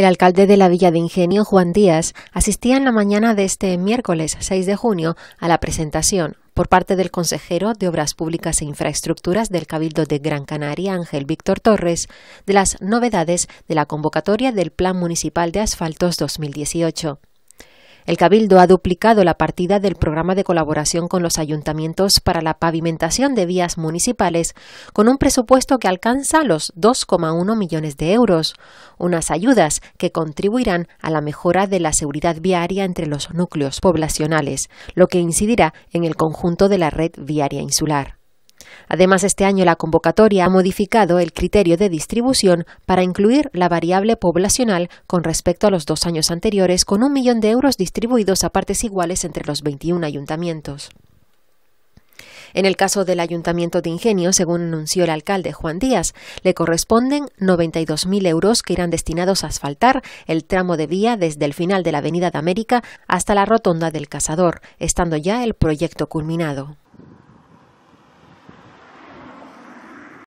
El alcalde de la Villa de Ingenio, Juan Díaz, asistía en la mañana de este miércoles 6 de junio a la presentación por parte del consejero de Obras Públicas e Infraestructuras del Cabildo de Gran Canaria, Ángel Víctor Torres, de las novedades de la convocatoria del Plan Municipal de Asfaltos 2018. El Cabildo ha duplicado la partida del programa de colaboración con los ayuntamientos para la pavimentación de vías municipales, con un presupuesto que alcanza los 2,1 millones de euros, unas ayudas que contribuirán a la mejora de la seguridad viaria entre los núcleos poblacionales, lo que incidirá en el conjunto de la red viaria insular. Además, este año la convocatoria ha modificado el criterio de distribución para incluir la variable poblacional con respecto a los dos años anteriores, con un millón de euros distribuidos a partes iguales entre los 21 ayuntamientos. En el caso del Ayuntamiento de Ingenio, según anunció el alcalde Juan Díaz, le corresponden 92.000 euros que irán destinados a asfaltar el tramo de vía desde el final de la Avenida de América hasta la rotonda del Cazador, estando ya el proyecto culminado.